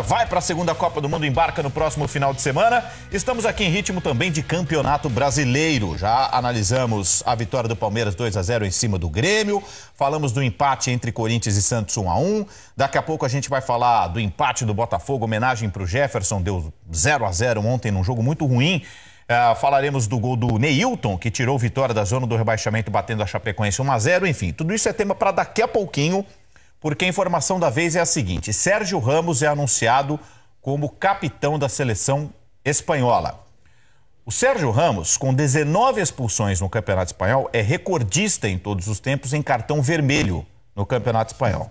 vai para a segunda Copa do Mundo, embarca no próximo final de semana. Estamos aqui em ritmo também de campeonato brasileiro. Já analisamos a vitória do Palmeiras 2 a 0 em cima do Grêmio. Falamos do empate entre Corinthians e Santos 1 a 1. Daqui a pouco a gente vai falar do empate do Botafogo, homenagem para o Jefferson, deu 0 a 0 ontem num jogo muito ruim. Uh, falaremos do gol do Neilton, que tirou vitória da zona do rebaixamento, batendo a Chapecoense 1 a 0 Enfim, tudo isso é tema para daqui a pouquinho porque a informação da vez é a seguinte: Sérgio Ramos é anunciado como capitão da seleção espanhola. O Sérgio Ramos, com 19 expulsões no Campeonato Espanhol, é recordista em todos os tempos em cartão vermelho no Campeonato Espanhol.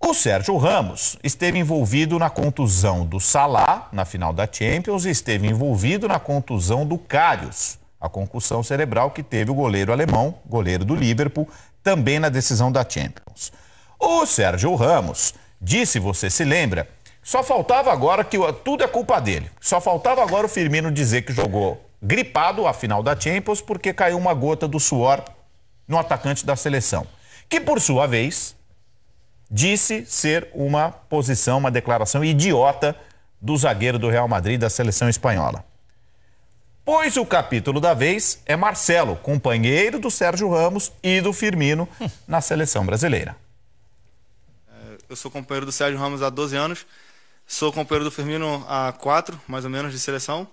O Sérgio Ramos esteve envolvido na contusão do Salah na final da Champions e esteve envolvido na contusão do Karius, a concussão cerebral que teve o goleiro alemão, goleiro do Liverpool, também na decisão da Champions. O Sérgio Ramos disse, você se lembra, só faltava agora que tudo é culpa dele. Só faltava agora o Firmino dizer que jogou gripado a final da Champions porque caiu uma gota do suor no atacante da seleção. Que, por sua vez, disse ser uma posição, uma declaração idiota do zagueiro do Real Madrid da seleção espanhola. Pois o capítulo da vez é Marcelo, companheiro do Sérgio Ramos e do Firmino hum. na seleção brasileira eu sou companheiro do Sérgio Ramos há 12 anos, sou companheiro do Firmino há 4, mais ou menos, de seleção.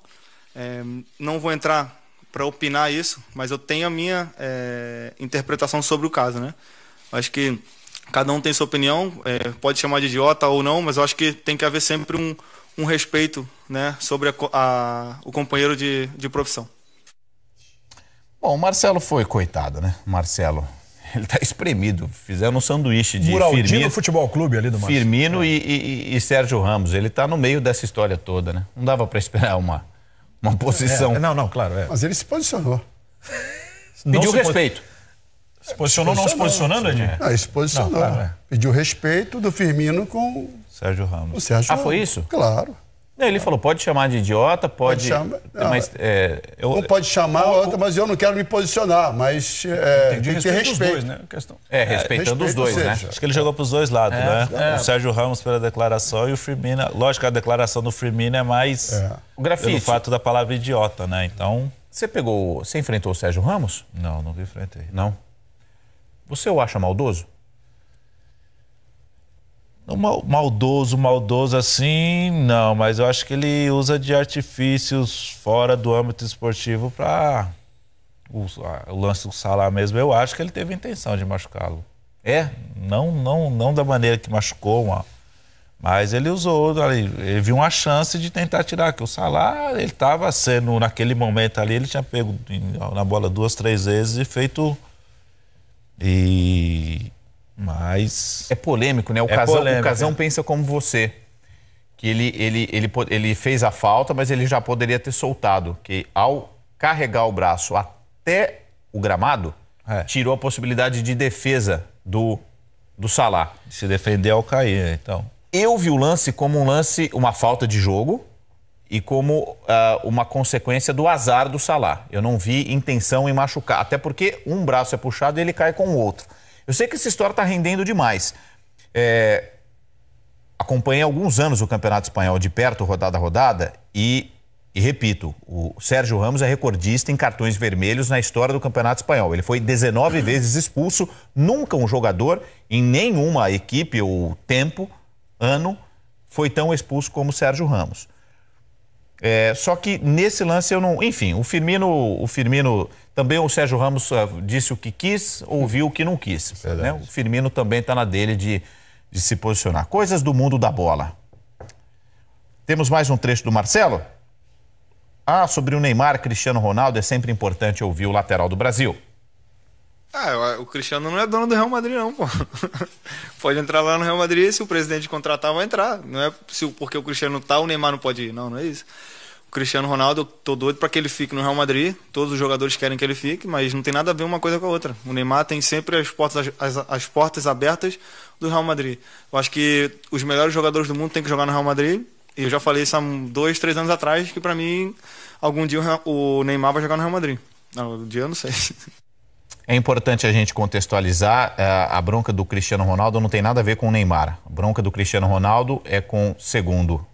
É, não vou entrar para opinar isso, mas eu tenho a minha é, interpretação sobre o caso, né? Acho que cada um tem sua opinião, é, pode chamar de idiota ou não, mas eu acho que tem que haver sempre um, um respeito né, sobre a, a, o companheiro de, de profissão. Bom, o Marcelo foi coitado, né? Marcelo ele está espremido. Fizeram um sanduíche de Muraldino Firmino, Futebol Clube ali do Márcio. Firmino é. e, e, e, Sérgio Ramos. Ele está no meio dessa história toda, né? Não dava para esperar uma, uma é, posição. É, não, não, claro. É. Mas ele se posicionou. Pediu se respeito. Se posicionou, se posicionou não se posicionando, Edinho? Não, ele se posicionou. Não, claro, é. Pediu respeito do Firmino com Sérgio Ramos. O Sérgio ah, Ramos. foi isso? Claro. Ele falou, pode chamar de idiota, pode. pode mas, é, eu, um pode chamar, o, outra, mas eu não quero me posicionar, mas é, tem que ter respeito. Dois, né? Questão. É, é respeitando respeito os dois, né? Acho que ele jogou para os dois lados, é, né? É. O Sérgio Ramos pela declaração e o Firmino. Lógico, a declaração do Firmino é mais o grafite. fato da palavra idiota, né? Então. Você pegou. Você enfrentou o Sérgio Ramos? Não, nunca enfrentei. Não. Você o acha maldoso? Mal, maldoso, maldoso assim, não, mas eu acho que ele usa de artifícios fora do âmbito esportivo para o, o, lance do Salah mesmo. Eu acho que ele teve intenção de machucá-lo. É, não, não, não da maneira que machucou, uma, mas ele usou, ele viu uma chance de tentar tirar, que o Salah, ele estava sendo, naquele momento ali, ele tinha pego na bola duas, três vezes e feito. E mas. É polêmico, né? O, é casão, polêmico, o casão é. pensa como você. Que ele, ele, ele, ele fez a falta, mas ele já poderia ter soltado. Que ao carregar o braço até o gramado, é. tirou a possibilidade de defesa do, do Salah. Se defender ao é cair, então. Eu vi o lance como um lance, uma falta de jogo e como uh, uma consequência do azar do Salah. Eu não vi intenção em machucar, até porque um braço é puxado e ele cai com o outro. Eu sei que essa história está rendendo demais. É... Acompanhei alguns anos o Campeonato Espanhol de perto, rodada a rodada, e, e repito, o Sérgio Ramos é recordista em cartões vermelhos na história do Campeonato Espanhol. Ele foi 19 uhum. vezes expulso, nunca um jogador em nenhuma equipe ou tempo, ano, foi tão expulso como o Sérgio Ramos. É, só que nesse lance eu não. Enfim, o Firmino, o Firmino também o Sérgio Ramos ah, disse o que quis, ouviu o que não quis. Né? O Firmino também está na dele de, de se posicionar. Coisas do mundo da bola. Temos mais um trecho do Marcelo? Ah, sobre o Neymar, Cristiano Ronaldo, é sempre importante ouvir o lateral do Brasil. Ah, o Cristiano não é dono do Real Madrid, não, pô. pode entrar lá no Real Madrid se o presidente contratar, vai entrar. Não é se, porque o Cristiano tá, o Neymar não pode ir. Não, não é isso. O Cristiano Ronaldo, eu tô doido para que ele fique no Real Madrid. Todos os jogadores querem que ele fique, mas não tem nada a ver uma coisa com a outra. O Neymar tem sempre as portas, as, as portas abertas do Real Madrid. Eu acho que os melhores jogadores do mundo têm que jogar no Real Madrid. E eu já falei isso há dois, três anos atrás, que para mim, algum dia o Neymar vai jogar no Real Madrid. Não, um dia eu não sei. É importante a gente contextualizar: eh, a bronca do Cristiano Ronaldo não tem nada a ver com o Neymar. A bronca do Cristiano Ronaldo é com segundo.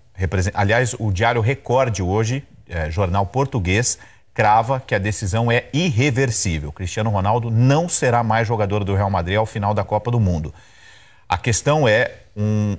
Aliás, o Diário Recorde hoje, é, jornal português, crava que a decisão é irreversível. Cristiano Ronaldo não será mais jogador do Real Madrid ao final da Copa do Mundo. A questão é um,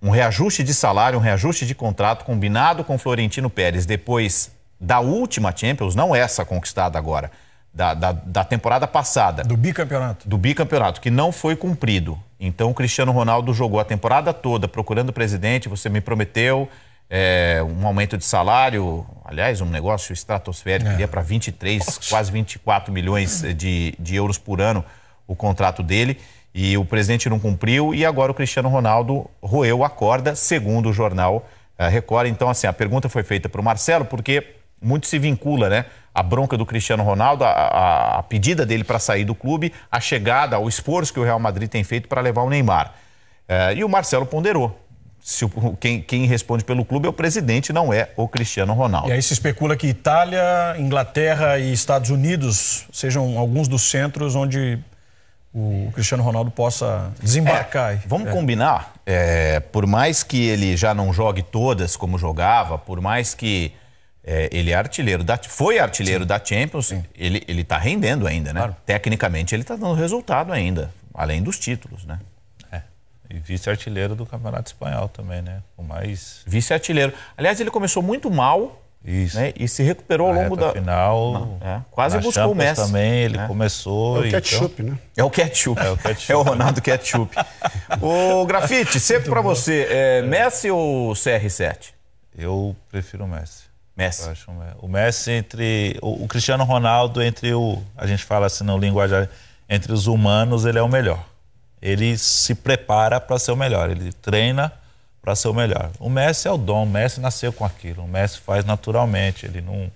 um reajuste de salário, um reajuste de contrato combinado com Florentino Pérez depois da última Champions, não essa conquistada agora da, da, da, temporada passada. Do bicampeonato. Do bicampeonato, que não foi cumprido. Então o Cristiano Ronaldo jogou a temporada toda procurando o presidente, você me prometeu é, um aumento de salário, aliás, um negócio estratosférico, é. ia para 23, Poxa. quase 24 milhões de, de euros por ano o contrato dele. E o presidente não cumpriu, e agora o Cristiano Ronaldo roeu a corda, segundo o jornal é, Record. Então, assim, a pergunta foi feita para o Marcelo, porque muito se vincula, né? A bronca do Cristiano Ronaldo, a, a, a pedida dele para sair do clube, a chegada, o esforço que o Real Madrid tem feito para levar o Neymar. É, e o Marcelo ponderou. Se o, quem, quem, responde pelo clube é o presidente, não é o Cristiano Ronaldo. E aí se especula que Itália, Inglaterra e Estados Unidos sejam alguns dos centros onde o Cristiano Ronaldo possa desembarcar. É, vamos é. combinar, é, por mais que ele já não jogue todas como jogava, por mais que é, ele é artilheiro da, foi artilheiro Sim. da Champions, Sim. ele está rendendo ainda, né? Claro. Tecnicamente ele está dando resultado ainda, além dos títulos, né? É. E vice-artilheiro do Campeonato Espanhol também, né? Com mais. Vice-artilheiro. Aliás, ele começou muito mal. Isso. Né? E se recuperou ao longo da. final. Não, é. Quase buscou Champions o Messi. também, ele né? começou. É o então ketchup, então... né? É o ketchup. É o, ketchup. é o Ronaldo ketchup. o grafite, sempre para você, é Messi ou CR7? Eu prefiro o Messi. Messi. Acho, o Messi entre. O, o, Cristiano Ronaldo, entre o. A gente fala assim no linguagem Entre os humanos, ele é o melhor. Ele se prepara para ser o melhor. Ele treina para ser o melhor. O Messi é o dom. O Messi nasceu com aquilo. O Messi faz naturalmente. Ele não.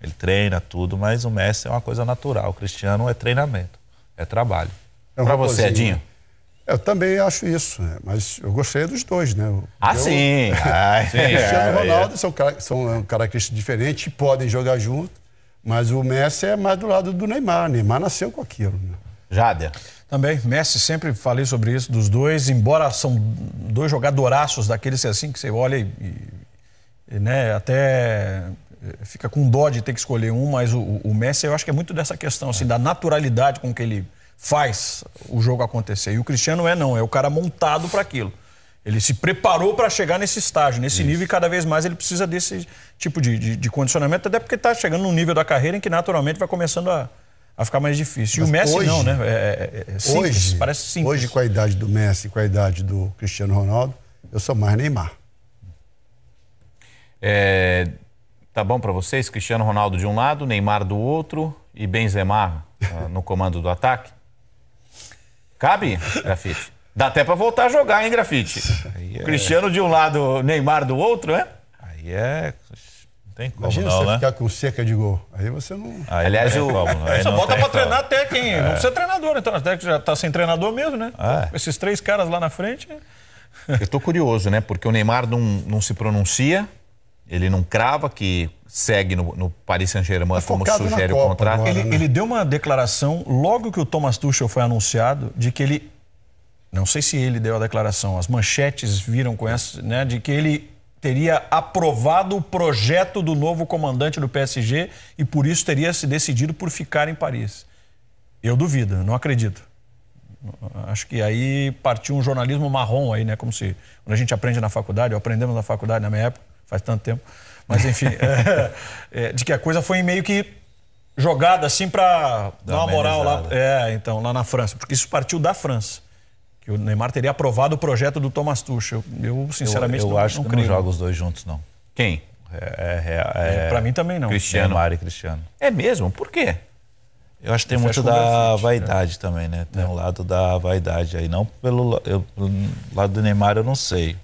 Ele treina tudo, mas o Messi é uma coisa natural. O Cristiano é treinamento, é trabalho. Então, para você, Edinho. Eu também acho isso, né? mas eu gostei dos dois, né? ah, eu, sim! ah, sim. Cristiano e é, Ronaldo é. são, são é características diferentes, podem jogar junto, mas o Messi é mais do lado do Neymar. Neymar nasceu com aquilo. Né? Jader. Também, Messi, sempre falei sobre isso dos dois, embora são dois jogadoraços daqueles assim que você olha e, e né, até fica com dó de ter que escolher um, mas o, o Messi eu acho que é muito dessa questão, assim, da naturalidade com que ele faz o jogo acontecer. E o Cristiano é não, é o cara montado para aquilo. Ele se preparou para chegar nesse estágio, nesse Isso. nível, e cada vez mais ele precisa desse tipo de, de, de condicionamento, até porque está chegando num nível da carreira em que naturalmente vai começando a, a ficar mais difícil. Mas e o Messi hoje, não, né? É, é, é, é simples, hoje, parece simples. Hoje, com a idade do Messi, com a idade do Cristiano Ronaldo, eu sou mais Neymar. É, tá bom para vocês? Cristiano Ronaldo de um lado, Neymar do outro e Benzema ah, no comando do ataque? Cabe, grafite? Dá até para voltar a jogar, hein, grafite? É... Cristiano de um lado, Neymar do outro, né? Aí é. Não tem como Imagina não, você né? ficar com seca de gol. Aí você não. Aí Aliás, não o... como, você né? bota pra treinar até quem. É. Não precisa treinador, então. Até que já tá sem treinador mesmo, né? É. Esses três caras lá na frente. Eu tô curioso, né? Porque o Neymar não, não se pronuncia. Ele não crava que segue no, no Paris Saint-Germain tá como sugere o contrato. Agora, ele, né? ele, deu uma declaração logo que o Thomas Tuchel foi anunciado de que ele, não sei se ele deu a declaração, as manchetes viram com essa, né, de que ele teria aprovado o projeto do novo comandante do PSG e por isso teria se decidido por ficar em Paris. Eu duvido, não acredito. Acho que aí partiu um jornalismo marrom aí, né? Como se quando a gente aprende na faculdade, ou aprendemos na faculdade na minha época, faz tanto tempo. Mas, enfim, é, é, de que a coisa foi meio que jogada assim para dar uma moral lá. É, então, lá na França, porque isso partiu da França. Que o Neymar teria aprovado o projeto do Thomas Tuchel. Eu, sinceramente, eu, eu não, acho não que não joga os dois juntos, não. Quem? É, é, é, é, é para mim também não. Cristiano. Neymar e Cristiano. É mesmo? Por quê? Eu acho que tem eu muito da vaidade também, né? Tem é. um lado da vaidade aí. Não pelo, eu, pelo lado do Neymar, eu não sei.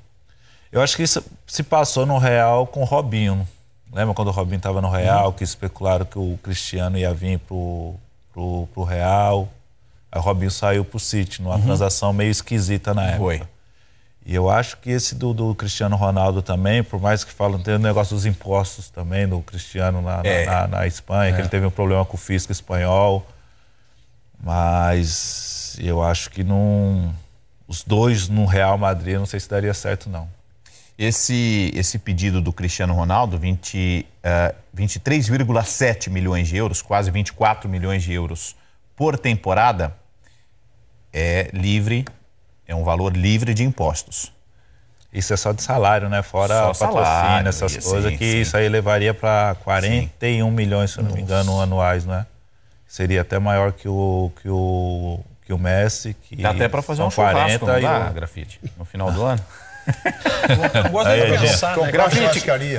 Eu acho que isso se passou no Real com o Robinho. Lembra quando o Robinho estava no Real, uhum. que especularam que o Cristiano ia vir pro, pro, pro Real. Aí o Robinho saiu pro City, numa uhum. transação meio esquisita na época. Foi. E eu acho que esse do, do, Cristiano Ronaldo também, por mais que falam, tem o negócio dos impostos também do Cristiano na, é. na, na, na, Espanha, é. que ele teve um problema com o fisco espanhol. Mas eu acho que não. Os dois no Real Madrid, não sei se daria certo, não. Esse, esse pedido do Cristiano Ronaldo, uh, eh, 23,7 milhões de euros, quase 24 milhões de euros por temporada, é livre, é um valor livre de impostos. Isso é só de salário, né? Fora só patrocínio, salário, essas coisas, que sim. isso aí levaria para 41 sim. milhões, se não Nossa. me engano, anuais, né? Seria até maior que o, que o, que o Messi. Que Dá até para fazer um 40 churrasco, não dá, e o... grafite, no final do ano. Eu gosto de é, pensar, né? Comprar churrascaria.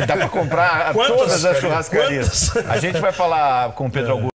É, dá para comprar quantas, todas as churrascarias. Quantas? A gente vai falar com o Pedro é. Augusto.